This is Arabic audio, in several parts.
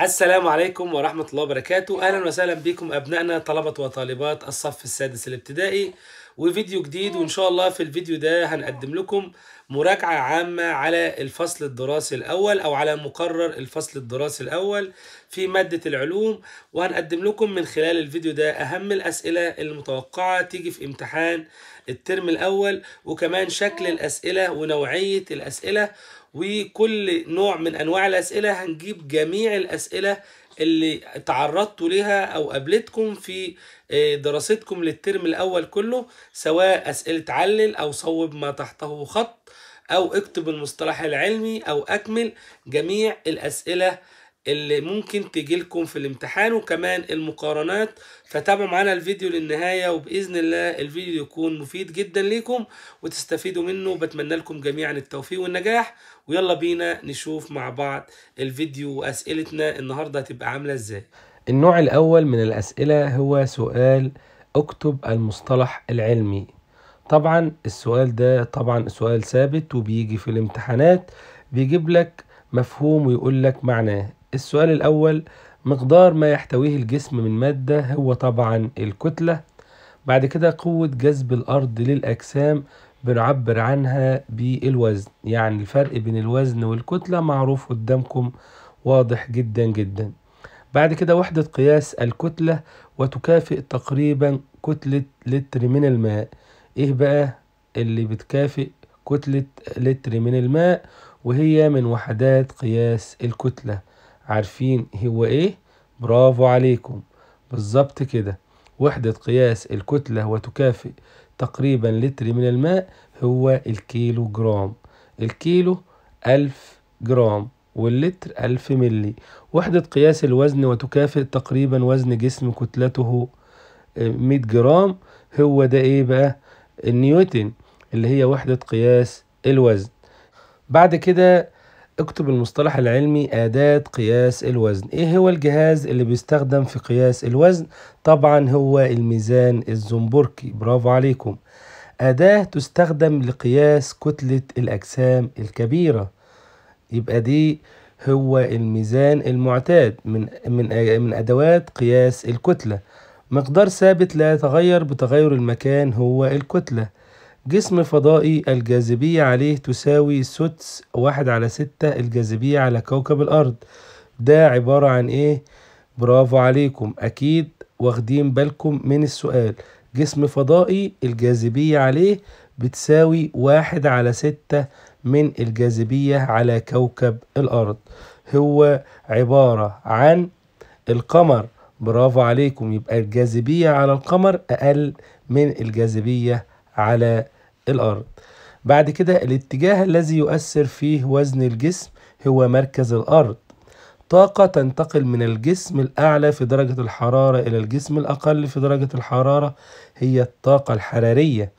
السلام عليكم ورحمة الله وبركاته أهلا وسهلا بكم أبنائنا طلبة وطالبات الصف السادس الابتدائي وفيديو جديد وإن شاء الله في الفيديو ده هنقدم لكم مراجعة عامة على الفصل الدراسي الأول أو على مقرر الفصل الدراسي الأول في مادة العلوم وهنقدم لكم من خلال الفيديو ده أهم الأسئلة المتوقعة تيجي في امتحان الترم الأول وكمان شكل الأسئلة ونوعية الأسئلة وكل نوع من أنواع الأسئلة هنجيب جميع الأسئلة اللي تعرضتوا ليها أو قابلتكم في آه، دراستكم للترم الأول كله سواء أسئلة علل أو صوب ما تحته خط أو اكتب المصطلح العلمي أو أكمل جميع الأسئلة اللي ممكن تجي لكم في الامتحان وكمان المقارنات فتابعوا معانا الفيديو للنهاية وبإذن الله الفيديو يكون مفيد جدا ليكم وتستفيدوا منه وبتمنى لكم جميعا التوفيق والنجاح ويلا بينا نشوف مع بعض الفيديو وأسئلتنا النهاردة هتبقى عاملة ازاي النوع الأول من الأسئلة هو سؤال اكتب المصطلح العلمي طبعا السؤال ده طبعا سؤال ثابت وبيجي في الامتحانات بيجيب لك مفهوم ويقول لك معناه السؤال الأول مقدار ما يحتويه الجسم من مادة هو طبعا الكتلة بعد كده قوة جذب الأرض للأجسام بنعبر عنها بالوزن يعني الفرق بين الوزن والكتلة معروف قدامكم واضح جدا جدا بعد كده وحدة قياس الكتلة وتكافئ تقريبا كتلة لتر من الماء ايه بقى اللي بتكافئ كتلة لتر من الماء وهي من وحدات قياس الكتلة عارفين هو ايه برافو عليكم بالظبط كده وحدة قياس الكتلة وتكافئ تقريبا لتر من الماء هو الكيلو جرام الكيلو ألف جرام واللتر ألف ملي وحدة قياس الوزن وتكافئ تقريبا وزن جسم كتلته آه، مية جرام هو ده ايه بقى النيوتن اللي هي وحدة قياس الوزن بعد كده اكتب المصطلح العلمي أداة قياس الوزن إيه هو الجهاز اللي بيستخدم في قياس الوزن؟ طبعا هو الميزان الزنبركي برافو عليكم أداة تستخدم لقياس كتلة الأجسام الكبيرة يبقى دي هو الميزان المعتاد من من من أدوات قياس الكتلة مقدار ثابت لا يتغير بتغير المكان هو الكتلة جسم فضائي الجاذبية عليه تساوي سدس واحد على ستة الجاذبية على كوكب الأرض ده عبارة عن إيه؟ برافو عليكم أكيد واخدين بالكم من السؤال جسم فضائي الجاذبية عليه بتساوي واحد على ستة من الجاذبية على كوكب الأرض هو عبارة عن القمر برافو عليكم يبقى الجاذبية على القمر أقل من الجاذبية على الأرض بعد كده الاتجاه الذي يؤثر فيه وزن الجسم هو مركز الأرض طاقة تنتقل من الجسم الأعلى في درجة الحرارة إلى الجسم الأقل في درجة الحرارة هي الطاقة الحرارية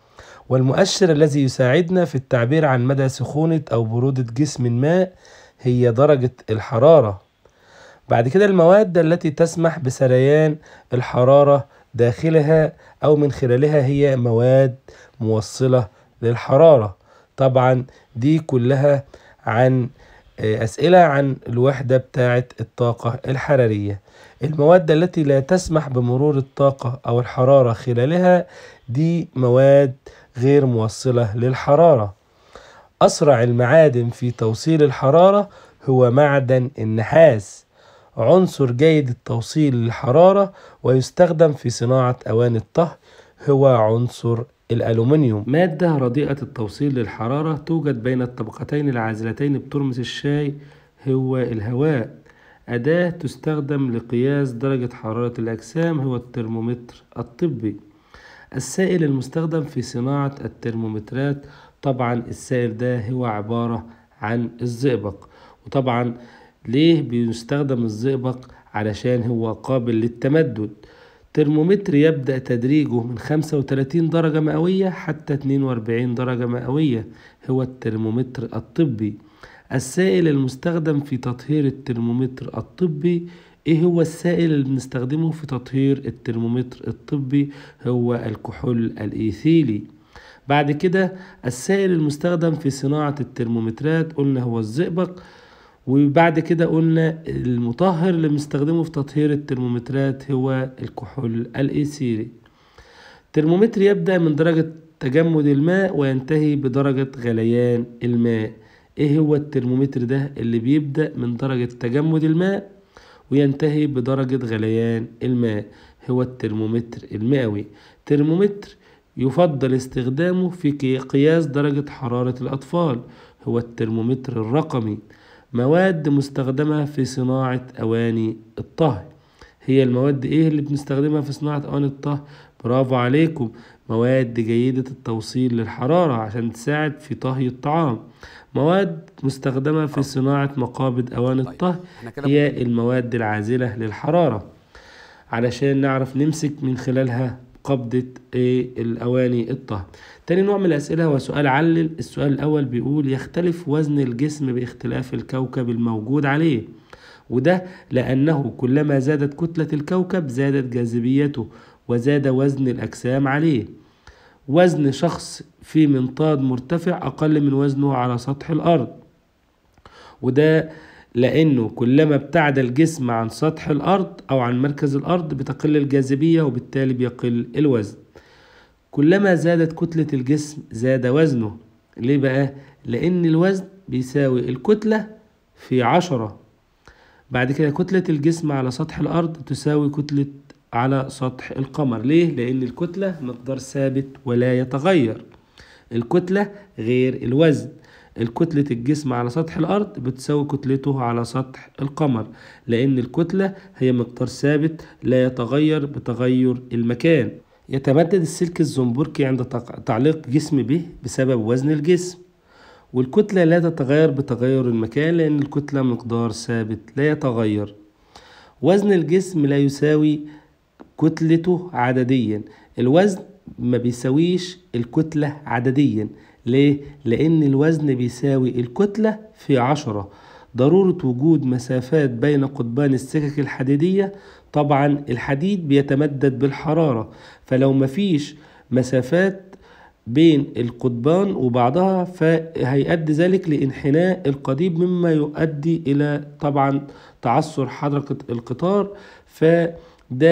والمؤشر الذي يساعدنا في التعبير عن مدى سخونة أو برودة جسم ما هي درجة الحرارة بعد كده المواد التي تسمح بسريان الحرارة داخلها أو من خلالها هي مواد موصلة للحرارة طبعا دي كلها عن آه، أسئلة عن الوحدة بتاعة الطاقة الحرارية المواد التي لا تسمح بمرور الطاقة أو الحرارة خلالها دي مواد غير موصلة للحرارة أسرع المعادن في توصيل الحرارة هو معدن النحاس عنصر جيد التوصيل للحرارة ويستخدم في صناعة أواني الطهي هو عنصر الألومنيوم مادة رديئة التوصيل للحرارة توجد بين الطبقتين العازلتين بترمس الشاي هو الهواء أداة تستخدم لقياس درجة حرارة الأجسام هو الترمومتر الطبي السائل المستخدم في صناعة الترمومترات طبعا السائل ده هو عبارة عن الزئبق وطبعا ليه بيستخدم الزئبق علشان هو قابل للتمدد الترمومتر يبدأ تدريجه من 35 درجة مئوية حتى 42 درجة مئوية هو الترمومتر الطبي السائل المستخدم في تطهير الترمومتر الطبي ايه هو السائل اللي بنستخدمه في تطهير الترمومتر الطبي هو الكحول الايثيلي بعد كده السائل المستخدم في صناعة الترمومترات قلنا هو الزئبق وبعد كده قلنا المطهر اللي بنستخدمه في تطهير الترمومترات هو الكحول الإيثيري الترمومتر يبدأ من درجة تجمد الماء وينتهي بدرجة غليان الماء ايه هو الترمومتر ده اللي بيبدأ من درجة تجمد الماء وينتهي بدرجة غليان الماء هو الترمومتر المئوي ترمومتر يفضل استخدامه في قياس درجة حرارة الأطفال هو الترمومتر الرقمي مواد مستخدمة في صناعة أواني الطهي هي المواد إيه اللي بنستخدمها في صناعة أواني الطهي برافو عليكم مواد جيدة التوصيل للحرارة عشان تساعد في طهي الطعام مواد مستخدمة في صناعة مقابض أواني طيب، الطهي هي المواد العازلة للحرارة علشان نعرف نمسك من خلالها قبضة الأواني الطهي تاني نوع من الأسئلة هو سؤال علل السؤال الأول بيقول يختلف وزن الجسم باختلاف الكوكب الموجود عليه وده لأنه كلما زادت كتلة الكوكب زادت جاذبيته وزاد وزن الأجسام عليه وزن شخص في منطاد مرتفع أقل من وزنه على سطح الأرض وده لأنه كلما ابتعد الجسم عن سطح الأرض أو عن مركز الأرض بتقل الجاذبية وبالتالي بيقل الوزن كلما زادت كتلة الجسم زاد وزنه ليه بقى؟ لأن الوزن بيساوي الكتلة في عشرة بعد كده كتلة الجسم على سطح الأرض تساوي كتلة على سطح القمر ليه؟ لأن الكتلة مقدار ثابت ولا يتغير الكتلة غير الوزن الكتلة الجسم على سطح الأرض بتساوي كتلته على سطح القمر لأن الكتلة هي مقدار ثابت لا يتغير بتغير المكان يتمدد السلك الزنبركي عند تعليق جسم به بسبب وزن الجسم والكتلة لا تتغير بتغير المكان لأن الكتلة مقدار ثابت لا يتغير وزن الجسم لا يساوي كتلته عدديا الوزن ما بيساويش الكتلة عدديا ليه؟ لأن الوزن بيساوي الكتلة في عشرة ضرورة وجود مسافات بين قطبان السكك الحديدية طبعا الحديد بيتمدد بالحرارة فلو مفيش مسافات بين القضبان وبعضها فهيؤدي ذلك لانحناء القضيب مما يؤدي إلى طبعا تعثر حركة القطار فده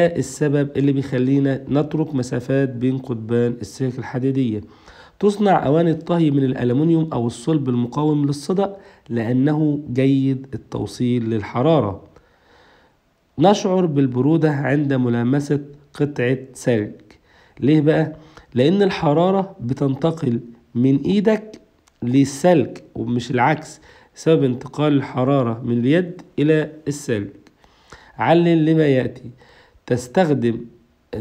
السبب اللي بيخلينا نترك مسافات بين قضبان السلك الحديدية تصنع أواني الطهي من الألمنيوم أو الصلب المقاوم للصدأ لأنه جيد التوصيل للحرارة نشعر بالبرودة عند ملامسة قطعة ثلج ليه بقى؟ لأن الحرارة بتنتقل من إيدك للثلج ومش العكس سبب انتقال الحرارة من اليد إلى الثلج علل لما يأتي تستخدم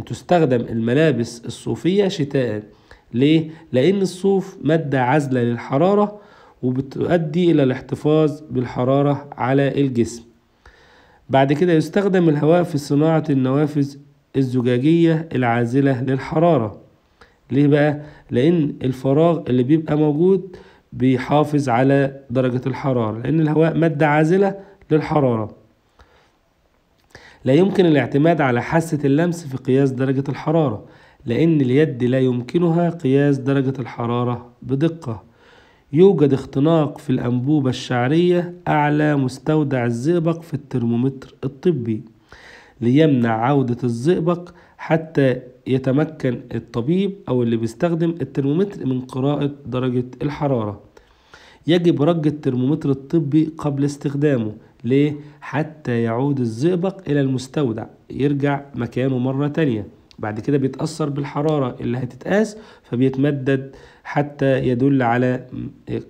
تستخدم الملابس الصوفية شتاءً ليه؟ لأن الصوف مادة عازلة للحرارة وبتؤدي إلى الاحتفاظ بالحرارة على الجسم بعد كده يستخدم الهواء في صناعة النوافذ الزجاجية العازلة للحرارة ليه بقى؟ لأن الفراغ اللي بيبقى موجود بيحافظ على درجة الحرارة لأن الهواء مادة عازلة للحرارة لا يمكن الاعتماد على حاسة اللمس في قياس درجة الحرارة لأن اليد لا يمكنها قياس درجة الحرارة بدقة يوجد اختناق في الأنبوبة الشعرية أعلى مستودع الزئبق في الترمومتر الطبي ليمنع عودة الزئبق حتى يتمكن الطبيب أو اللي بيستخدم الترمومتر من قراءة درجة الحرارة يجب رج الترمومتر الطبي قبل استخدامه ليه؟ حتى يعود الزئبق إلى المستودع يرجع مكانه مرة تانية بعد كده بيتأثر بالحرارة اللي هتتقاس فبيتمدد حتى يدل على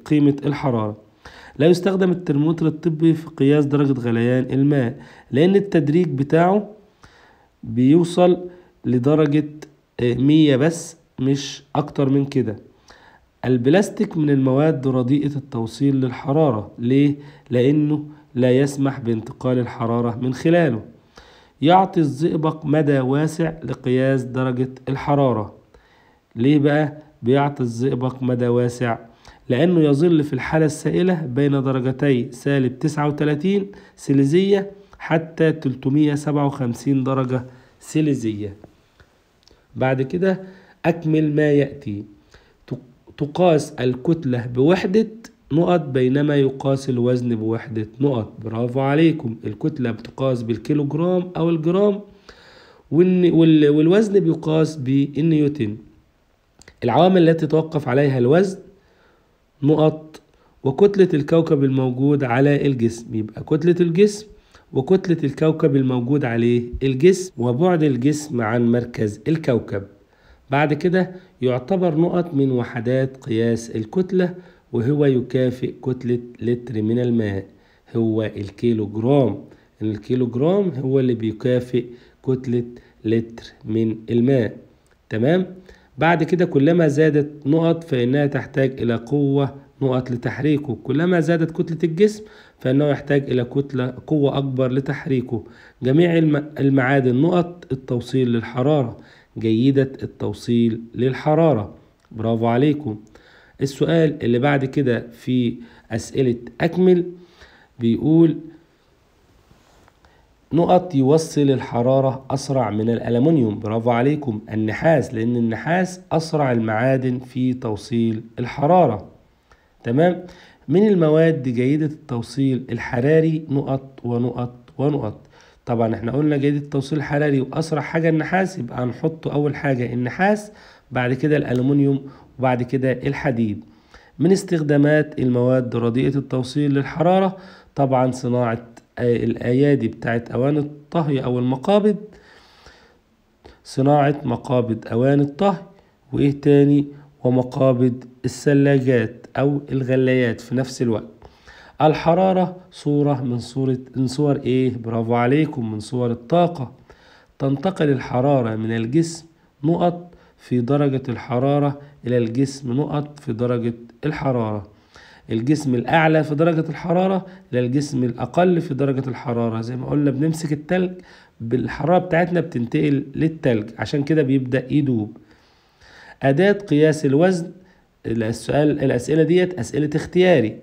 قيمة الحرارة لا يستخدم الترمومتر الطبي في قياس درجة غليان الماء لأن التدريج بتاعه بيوصل لدرجة مية بس مش أكتر من كده البلاستيك من المواد رديئة التوصيل للحرارة ليه؟ لأنه لا يسمح بانتقال الحرارة من خلاله يعطي الزئبق مدى واسع لقياس درجة الحرارة ليه بقى بيعطي الزئبق مدى واسع لأنه يظل في الحالة السائلة بين درجتي سالب 39 سيليزية حتى 357 درجة سيليزية بعد كده أكمل ما يأتي تقاس الكتلة بوحدة نقط بينما يقاس الوزن بوحدة نقط برافو عليكم الكتلة بتقاس بالكيلوجرام أو الجرام والوزن بيقاس بالنيوتن العوامل التي توقف عليها الوزن نقط وكتلة الكوكب الموجود على الجسم يبقى كتلة الجسم وكتلة الكوكب الموجود عليه الجسم وبعد الجسم عن مركز الكوكب بعد كده يعتبر نقط من وحدات قياس الكتلة وهو يكافئ كتلة لتر من الماء هو الكيلو جرام إن الكيلو جرام هو اللي بيكافئ كتلة لتر من الماء تمام بعد كده كلما زادت نقط فإنها تحتاج إلى قوة نقط لتحريكه كلما زادت كتلة الجسم فإنه يحتاج إلى كتلة قوة أكبر لتحريكه جميع المعادن نقط التوصيل للحرارة جيدة التوصيل للحرارة برافو عليكم السؤال اللي بعد كده في أسئلة أكمل بيقول نقط يوصل الحرارة أسرع من الألمنيوم برافو عليكم النحاس لأن النحاس أسرع المعادن في توصيل الحرارة تمام من المواد جيدة التوصيل الحراري نقط ونقط ونقط طبعا احنا قلنا جيدة التوصيل الحراري وأسرع حاجة النحاس يبقى هنحط أول حاجة النحاس بعد كده الألمنيوم وبعد كده الحديد من استخدامات المواد رديئة التوصيل للحرارة طبعا صناعة الأيادي بتاعت أواني الطهي أو المقابض صناعة مقابض أواني الطهي وإيه تاني ومقابض الثلاجات أو الغلايات في نفس الوقت الحرارة صورة من صورة من صور إيه برافو عليكم من صور الطاقة تنتقل الحرارة من الجسم نقط في درجة الحرارة إلى الجسم نقط في درجة الحرارة الجسم الأعلى في درجة الحرارة إلى الجسم الأقل في درجة الحرارة زي ما قلنا بنمسك التلج بالحرارة بتاعتنا بتنتقل للتلج عشان كده بيبدأ يدوب أداة قياس الوزن السؤال الأسئلة ديت أسئلة اختياري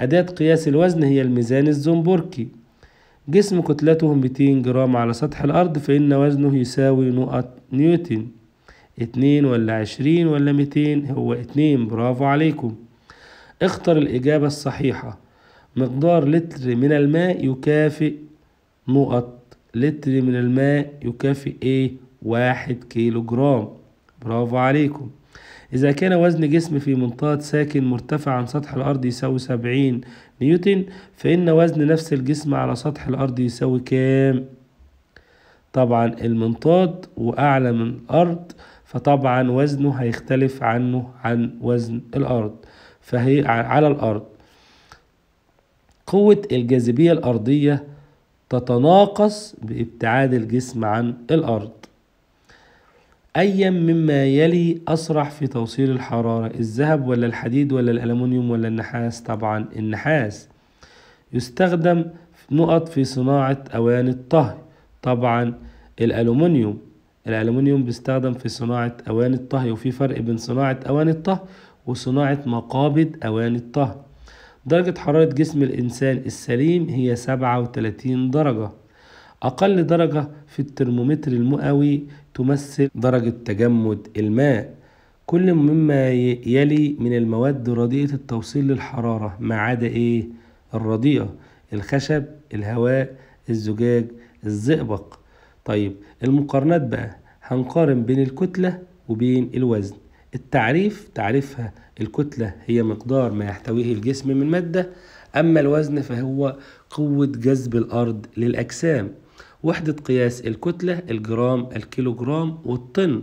أداة قياس الوزن هي الميزان الزنبركي جسم كتلته 200 جرام على سطح الأرض فإن وزنه يساوي نقط نيوتن اتنين ولا عشرين ولا ميتين هو اتنين برافو عليكم اختر الإجابة الصحيحة مقدار لتر من الماء يكافئ نقط لتر من الماء يكافئ ايه واحد كيلو جرام برافو عليكم إذا كان وزن جسم في منطقة ساكن مرتفع عن سطح الأرض يساوي سبعين نيوتن فإن وزن نفس الجسم على سطح الأرض يساوي كام؟ طبعا المنطاد وأعلى من الأرض فطبعا وزنه هيختلف عنه عن وزن الأرض فهي على الأرض قوة الجاذبية الأرضية تتناقص بابتعاد الجسم عن الأرض أيا مما يلي أسرع في توصيل الحرارة الذهب ولا الحديد ولا الألمنيوم ولا النحاس طبعا النحاس يستخدم نقط في صناعة أواني الطهي طبعا الالومنيوم الألمنيوم بيستخدم في صناعة أواني الطهي وفي فرق بين صناعة أواني الطهي وصناعة مقابض أواني الطهي درجة حرارة جسم الإنسان السليم هي 37 درجة أقل درجة في الترمومتر المئوي تمثل درجة تجمد الماء كل مما يلي من المواد رديئة التوصيل للحرارة ما عدا إيه؟ الرديئة الخشب الهواء الزجاج الزئبق طيب المقارنات بقى هنقارن بين الكتلة وبين الوزن التعريف تعريفها الكتلة هي مقدار ما يحتويه الجسم من مادة أما الوزن فهو قوة جذب الأرض للأجسام وحدة قياس الكتلة الجرام الكيلوجرام والطن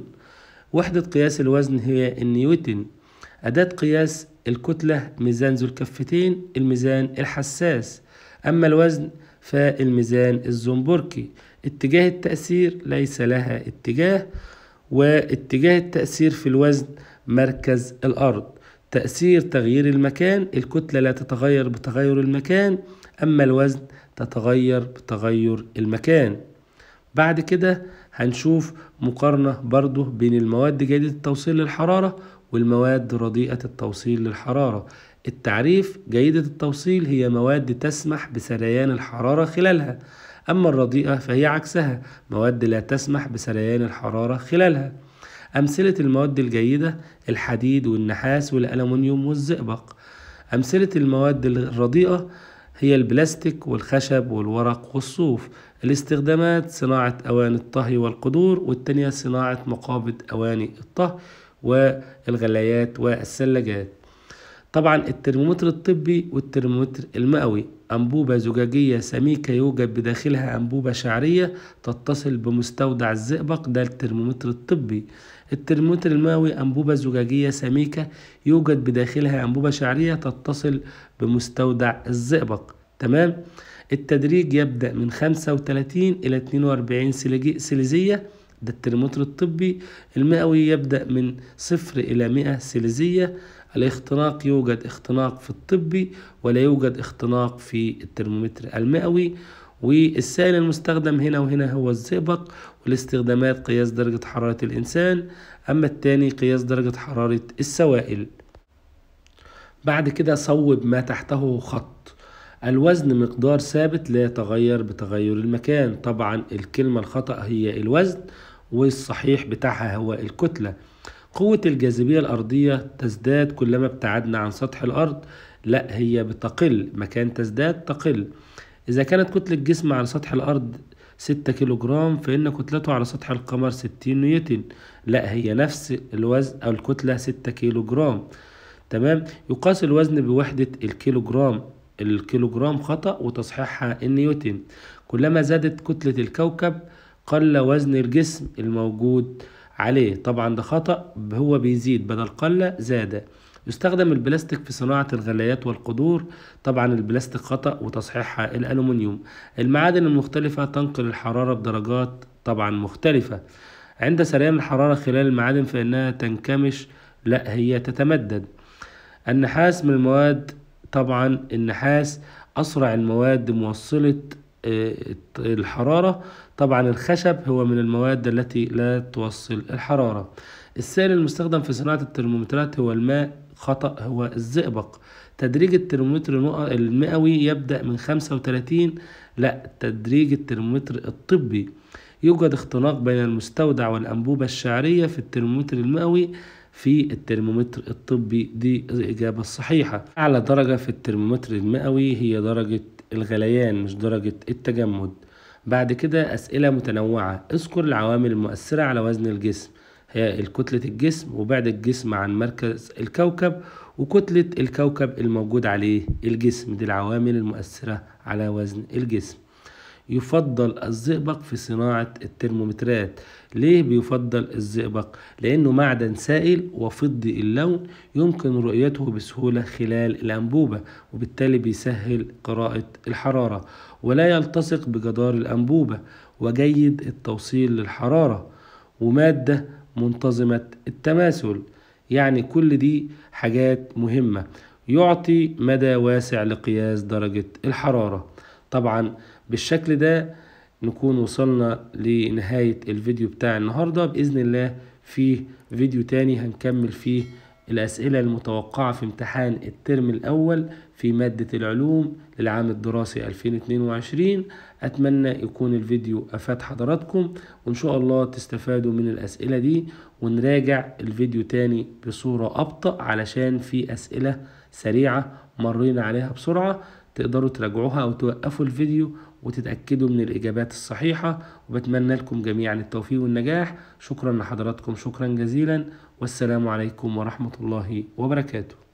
وحدة قياس الوزن هي النيوتن أداة قياس الكتلة ميزان ذو الكفتين الميزان الحساس أما الوزن فالميزان الزنبركي اتجاه التأثير ليس لها اتجاه واتجاه التأثير في الوزن مركز الأرض تأثير تغيير المكان الكتلة لا تتغير بتغير المكان أما الوزن تتغير بتغير المكان بعد كده هنشوف مقارنة برضه بين المواد جيدة التوصيل للحرارة والمواد رديئة التوصيل للحرارة التعريف جيدة التوصيل هي مواد تسمح بسريان الحرارة خلالها أما الرديئة فهي عكسها مواد لا تسمح بسريان الحرارة خلالها أمثلة المواد الجيدة الحديد والنحاس والألمنيوم والزئبق أمثلة المواد الرديئة هي البلاستيك والخشب والورق والصوف الاستخدامات صناعة أواني الطهي والقدور والتانية صناعة مقابض أواني الطهي والغلايات والثلاجات طبعا الترمومتر الطبي والترمومتر المئوي أنبوبة زجاجية سميكة يوجد بداخلها أنبوبة شعرية تتصل بمستودع الزئبق ده الترمومتر الطبي الترمومتر المئوي أنبوبة زجاجية سميكة يوجد بداخلها أنبوبة شعرية تتصل بمستودع الزئبق تمام التدريج يبدأ من 35 إلى 42 سيليزية ده الترمومتر الطبي المئوي يبدأ من صفر إلى 100 سيليزية الاختناق يوجد اختناق في الطبي ولا يوجد اختناق في الترمومتر المئوي والسائل المستخدم هنا وهنا هو الزئبق والاستخدامات قياس درجة حرارة الإنسان أما التاني قياس درجة حرارة السوائل بعد كده صوب ما تحته خط الوزن مقدار ثابت لا يتغير بتغير المكان طبعا الكلمة الخطأ هي الوزن والصحيح بتاعها هو الكتلة قوة الجاذبية الأرضية تزداد كلما ابتعدنا عن سطح الأرض لا هي بتقل مكان تزداد تقل إذا كانت كتلة الجسم على سطح الأرض ستة كيلو جرام فإن كتلته على سطح القمر ستين نيوتن لا هي نفس الوزن أو الكتلة ستة كيلو جرام تمام يقاس الوزن بوحدة الكيلو جرام الكيلو جرام خطأ وتصحيحها النيوتن كلما زادت كتلة الكوكب قل وزن الجسم الموجود عليه طبعا ده خطأ هو بيزيد بدل قل زاد يستخدم البلاستيك في صناعة الغلايات والقدور طبعا البلاستيك خطأ وتصحيحها الألومنيوم المعادن المختلفة تنقل الحرارة بدرجات طبعا مختلفة عند سريان الحرارة خلال المعادن فإنها تنكمش لا هي تتمدد النحاس من المواد طبعا النحاس أسرع المواد موصلة آه، الحرارة طبعا الخشب هو من المواد التي لا توصل الحرارة السائل المستخدم في صناعة الترمومترات هو الماء خطأ هو الزئبق تدريج الترمومتر المئوي يبدأ من 35 لا تدريج الترمومتر الطبي يوجد اختناق بين المستودع والأنبوبة الشعرية في الترمومتر المئوي في الترمومتر الطبي دي الإجابة الصحيحة أعلى درجة في الترمومتر المئوي هي درجة الغليان مش درجة التجمد بعد كده أسئلة متنوعة اذكر العوامل المؤثرة على وزن الجسم هي كتلة الجسم وبعد الجسم عن مركز الكوكب وكتلة الكوكب الموجود عليه الجسم دي العوامل المؤثرة على وزن الجسم يفضل الزئبق في صناعة الترمومترات ليه بيفضل الزئبق؟ لأنه معدن سائل وفضي اللون يمكن رؤيته بسهولة خلال الأنبوبة وبالتالي بيسهل قراءة الحرارة ولا يلتصق بجدار الأنبوبة وجيد التوصيل للحرارة ومادة منتظمة التماثل يعني كل دي حاجات مهمة يعطي مدى واسع لقياس درجة الحرارة طبعا بالشكل ده نكون وصلنا لنهاية الفيديو بتاع النهاردة بإذن الله في فيديو تاني هنكمل فيه الأسئلة المتوقعة في امتحان الترم الأول في مادة العلوم للعام الدراسي 2022 أتمنى يكون الفيديو أفاد حضراتكم وإن شاء الله تستفادوا من الأسئلة دي ونراجع الفيديو تاني بصورة أبطأ علشان في أسئلة سريعة مرينا عليها بسرعة تقدروا تراجعوها أو توقفوا الفيديو وتتأكدوا من الإجابات الصحيحة وبتمنى لكم جميعا التوفيق والنجاح شكرا لحضراتكم شكرا جزيلا والسلام عليكم ورحمة الله وبركاته